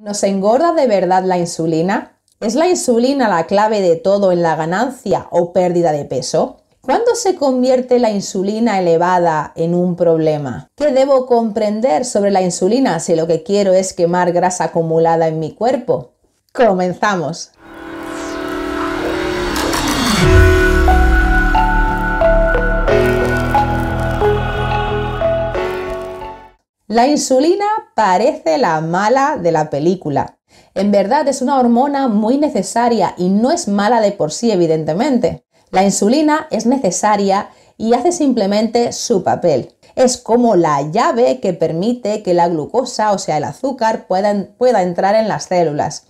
¿Nos engorda de verdad la insulina? ¿Es la insulina la clave de todo en la ganancia o pérdida de peso? ¿Cuándo se convierte la insulina elevada en un problema? ¿Qué debo comprender sobre la insulina si lo que quiero es quemar grasa acumulada en mi cuerpo? Comenzamos. La insulina parece la mala de la película. En verdad es una hormona muy necesaria y no es mala de por sí, evidentemente. La insulina es necesaria y hace simplemente su papel. Es como la llave que permite que la glucosa, o sea el azúcar, pueda, entrar en las células.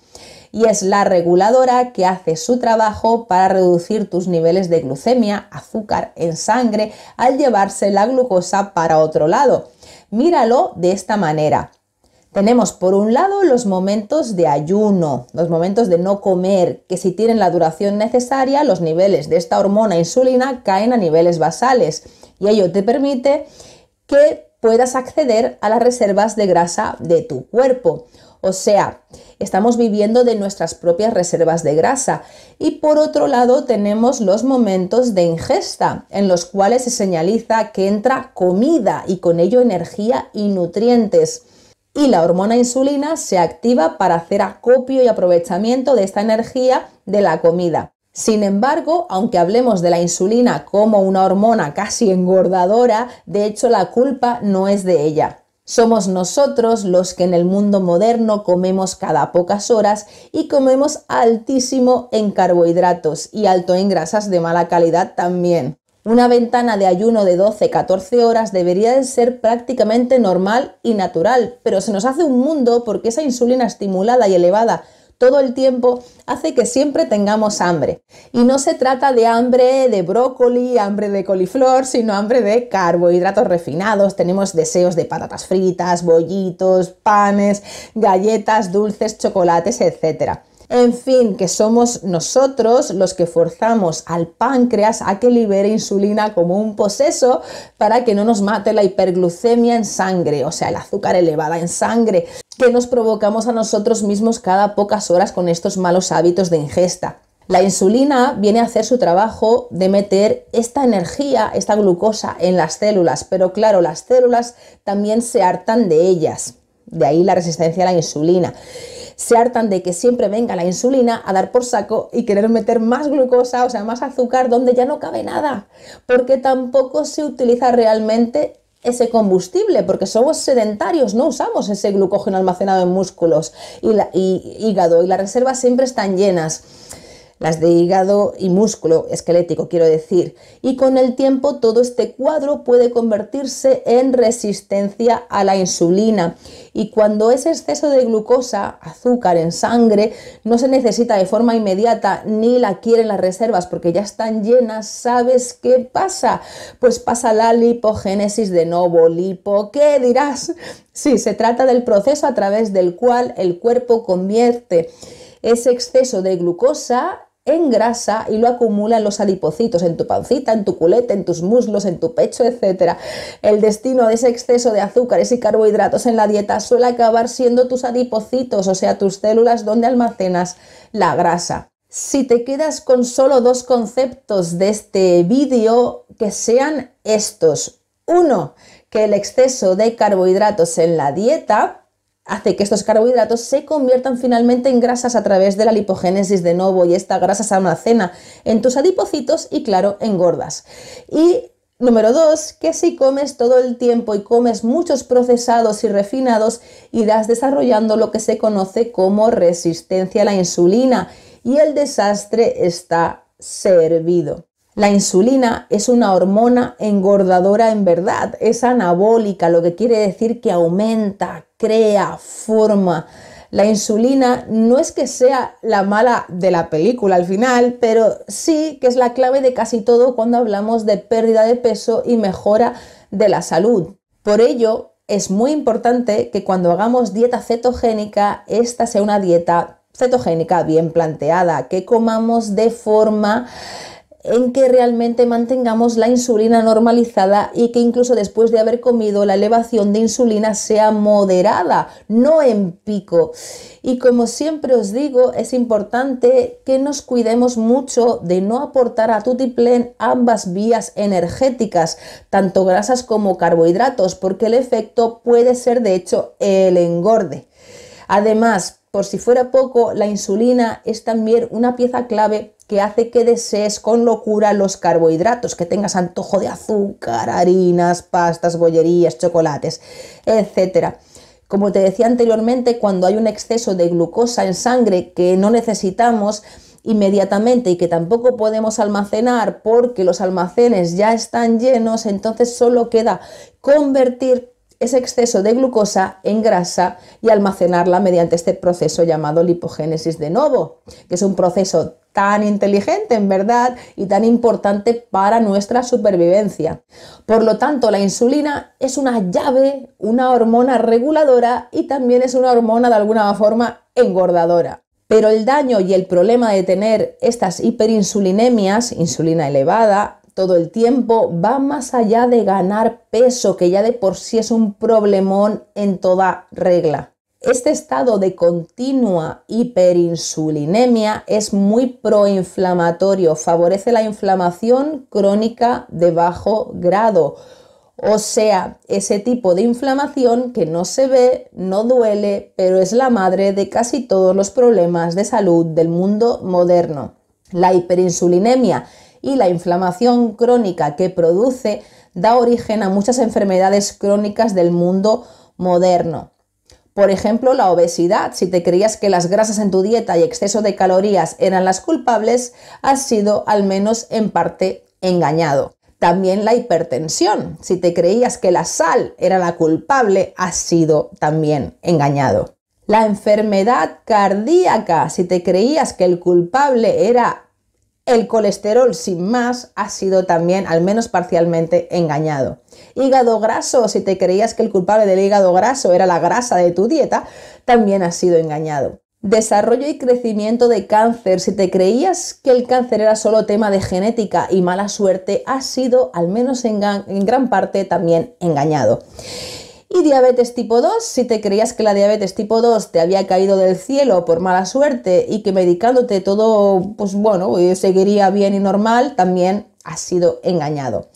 Y es la reguladora que hace su trabajo para reducir tus niveles de glucemia, azúcar en sangre, al llevarse la glucosa para otro lado Míralo de esta manera. Tenemos por un lado los momentos de ayuno, los momentos de no comer, que si tienen la duración necesaria, los niveles de esta hormona insulina caen a niveles basales y ello te permite que puedas acceder a las reservas de grasa de tu cuerpo. O sea, estamos viviendo de nuestras propias reservas de grasa. Y por otro lado tenemos los momentos de ingesta, en los cuales se señaliza que entra comida y con ello energía y nutrientes. Y la hormona insulina se activa para hacer acopio y aprovechamiento de esta energía de la comida. Sin embargo, aunque hablemos de la insulina como una hormona casi engordadora, de hecho la culpa no es de ella. Somos nosotros los que en el mundo moderno comemos cada pocas horas y comemos altísimo en carbohidratos y alto en grasas de mala calidad también. Una ventana de ayuno de 12-14 horas debería de ser prácticamente normal y natural, pero se nos hace un mundo porque esa insulina estimulada y elevada todo el tiempo hace que siempre tengamos hambre. Y no se trata de hambre de brócoli, hambre de coliflor, sino hambre de carbohidratos refinados. Tenemos deseos de patatas fritas, bollitos, panes, galletas, dulces, chocolates, etcétera. En fin, que somos nosotros los que forzamos al páncreas a que libere insulina como un poseso para que no nos mate la hiperglucemia en sangre, o sea, el azúcar elevada en sangre que nos provocamos a nosotros mismos cada pocas horas con estos malos hábitos de ingesta. La insulina viene a hacer su trabajo de meter esta energía, esta glucosa en las células, pero claro, las células también se hartan de ellas, de ahí la resistencia a la insulina. Se hartan de que siempre venga la insulina a dar por saco y querer meter más glucosa, o sea, más azúcar, donde ya no cabe nada, porque tampoco se utiliza realmente ese combustible, porque somos sedentarios, no usamos ese glucógeno almacenado en músculos y, hígado, y las reservas siempre están llenas las de hígado y músculo esquelético, quiero decir. Y con el tiempo todo este cuadro puede convertirse en resistencia a la insulina. Y cuando ese exceso de glucosa, azúcar en sangre, no se necesita de forma inmediata ni la quieren las reservas porque ya están llenas, ¿sabes qué pasa? Pues pasa la lipogénesis de nuevo, lipo, ¿qué dirás? Sí, se trata del proceso a través del cual el cuerpo convierte ese exceso de glucosa grasa y lo acumulan los adipocitos, en tu pancita, en tu culeta, en tus muslos, en tu pecho, etc. El destino de ese exceso de azúcares y carbohidratos en la dieta suele acabar siendo tus adipocitos, o sea, tus células donde almacenas la grasa. Si te quedas con solo dos conceptos de este vídeo, que sean estos. Uno, que el exceso de carbohidratos en la dieta hace que estos carbohidratos se conviertan finalmente en grasas a través de la lipogénesis de nuevo y esta grasa se almacena en tus adipocitos y claro, gordas. Y Número dos, que si comes todo el tiempo y comes muchos procesados y refinados, irás desarrollando lo que se conoce como resistencia a la insulina y el desastre está servido. La insulina es una hormona engordadora en verdad, es anabólica, lo que quiere decir que aumenta, crea, forma. La insulina no es que sea la mala de la película al final, pero sí que es la clave de casi todo cuando hablamos de pérdida de peso y mejora de la salud. Por ello, es muy importante que cuando hagamos dieta cetogénica, esta sea una dieta cetogénica bien planteada, que comamos de forma en que realmente mantengamos la insulina normalizada y que incluso después de haber comido la elevación de insulina sea moderada, no en pico. Y como siempre os digo, es importante que nos cuidemos mucho de no aportar a Tutiplen ambas vías energéticas, tanto grasas como carbohidratos, porque el efecto puede ser de hecho el engorde. Además, por si fuera poco, la insulina es también una pieza clave que hace que desees con locura los carbohidratos, que tengas antojo de azúcar, harinas, pastas, bollerías, chocolates, etc. Como te decía anteriormente, cuando hay un exceso de glucosa en sangre que no necesitamos inmediatamente y que tampoco podemos almacenar porque los almacenes ya están llenos, entonces solo queda convertir ese exceso de glucosa en grasa y almacenarla mediante este proceso llamado lipogénesis de novo, que es un proceso tan inteligente en verdad y tan importante para nuestra supervivencia. Por lo tanto, la insulina es una llave, una hormona reguladora y también es una hormona de alguna forma engordadora. Pero el daño y el problema de tener estas hiperinsulinemias, insulina elevada, todo el tiempo, va más allá de ganar peso, que ya de por sí es un problemón en toda regla. Este estado de continua hiperinsulinemia es muy proinflamatorio, favorece la inflamación crónica de bajo grado, o sea, ese tipo de inflamación que no se ve, no duele, pero es la madre de casi todos los problemas de salud del mundo moderno. La hiperinsulinemia y la inflamación crónica que produce da origen a muchas enfermedades crónicas del mundo moderno. Por ejemplo, la obesidad. Si te creías que las grasas en tu dieta y exceso de calorías eran las culpables, has sido al menos en parte engañado. También la hipertensión. Si te creías que la sal era la culpable, has sido también engañado. La enfermedad cardíaca. Si te creías que el culpable era el colesterol sin más ha sido también, al menos parcialmente, engañado. Hígado graso, si te creías que el culpable del hígado graso era la grasa de tu dieta, también ha sido engañado. Desarrollo y crecimiento de cáncer. Si te creías que el cáncer era solo tema de genética y mala suerte, ha sido, al menos en, gran parte, también engañado. Y diabetes tipo 2, si te creías que la diabetes tipo 2 te había caído del cielo por mala suerte y que medicándote todo, pues bueno, eh, seguiría bien y normal, también has sido engañado.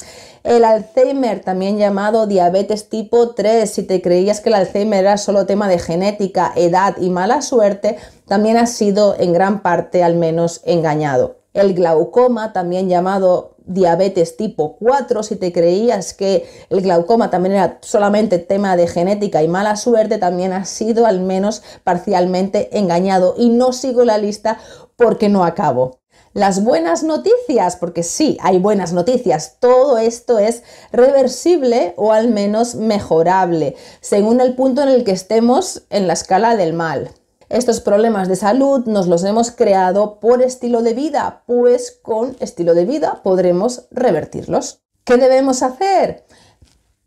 El Alzheimer, también llamado diabetes tipo 3, si te creías que el Alzheimer era solo tema de genética, edad y mala suerte, también has sido en gran parte al menos engañado el glaucoma, también llamado diabetes tipo 4, si te creías que el glaucoma también era solamente tema de genética y mala suerte, también ha sido al menos parcialmente engañado. Y no sigo la lista porque no acabo las buenas noticias, porque sí, hay buenas noticias, todo esto es reversible o al menos mejorable, según el punto en el que estemos en la escala del mal. Estos problemas de salud nos los hemos creado por estilo de vida, pues con estilo de vida podremos revertirlos. ¿Qué debemos hacer?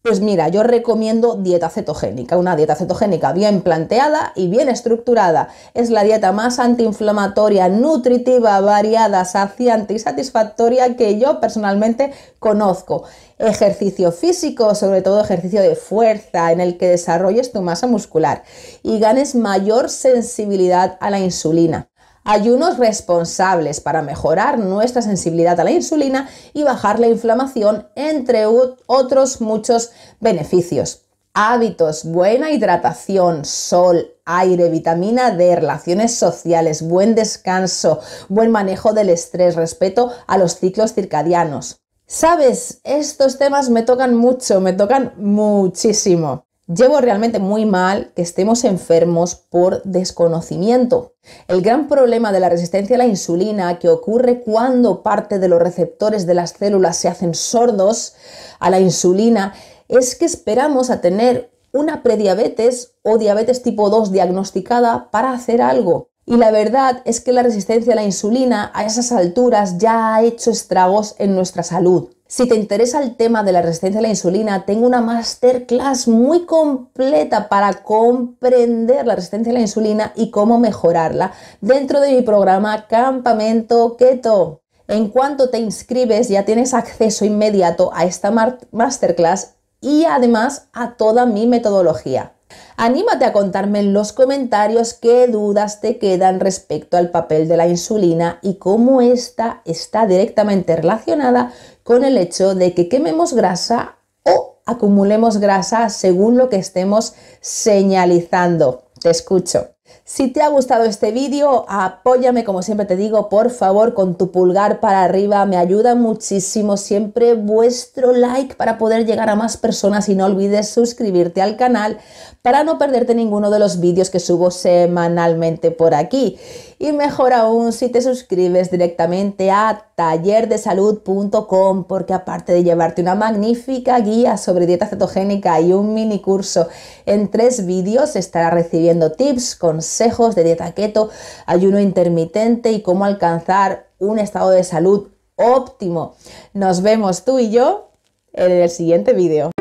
Pues mira, yo recomiendo dieta cetogénica, una dieta cetogénica bien planteada y bien estructurada. Es la dieta más antiinflamatoria, nutritiva, variada, saciante y satisfactoria que yo personalmente conozco. Ejercicio físico, sobre todo ejercicio de fuerza en el que desarrolles tu masa muscular y ganes mayor sensibilidad a la insulina ayunos responsables para mejorar nuestra sensibilidad a la insulina y bajar la inflamación, entre otros muchos beneficios. Hábitos, buena hidratación, sol, aire, vitamina D, relaciones sociales, buen descanso, buen manejo del estrés, respeto a los ciclos circadianos. Sabes, estos temas me tocan mucho, me tocan muchísimo. Llevo realmente muy mal que estemos enfermos por desconocimiento. El gran problema de la resistencia a la insulina que ocurre cuando parte de los receptores de las células se hacen sordos a la insulina es que esperamos a tener una prediabetes o diabetes tipo 2 diagnosticada para hacer algo. Y la verdad es que la resistencia a la insulina a esas alturas ya ha hecho estragos en nuestra salud. Si te interesa el tema de la resistencia a la insulina, tengo una masterclass muy completa para comprender la resistencia a la insulina y cómo mejorarla dentro de mi programa Campamento Keto. En cuanto te inscribes ya tienes acceso inmediato a esta masterclass y además a toda mi metodología. Anímate a contarme en los comentarios qué dudas te quedan respecto al papel de la insulina y cómo ésta está directamente relacionada con el hecho de que quememos grasa o acumulemos grasa según lo que estemos señalizando. Te escucho. Si te ha gustado este vídeo, apóyame como siempre te digo, por favor, con tu pulgar para arriba. Me ayuda muchísimo siempre vuestro like para poder llegar a más personas y no olvides suscribirte al canal para no perderte ninguno de los vídeos que subo semanalmente por aquí. Y mejor aún si te suscribes directamente a tallerdesalud.com porque aparte de llevarte una magnífica guía sobre dieta cetogénica y un mini curso en tres vídeos, estará recibiendo tips, consejos, consejos de dieta keto, ayuno intermitente y cómo alcanzar un estado de salud óptimo. Nos vemos tú y yo en el siguiente vídeo.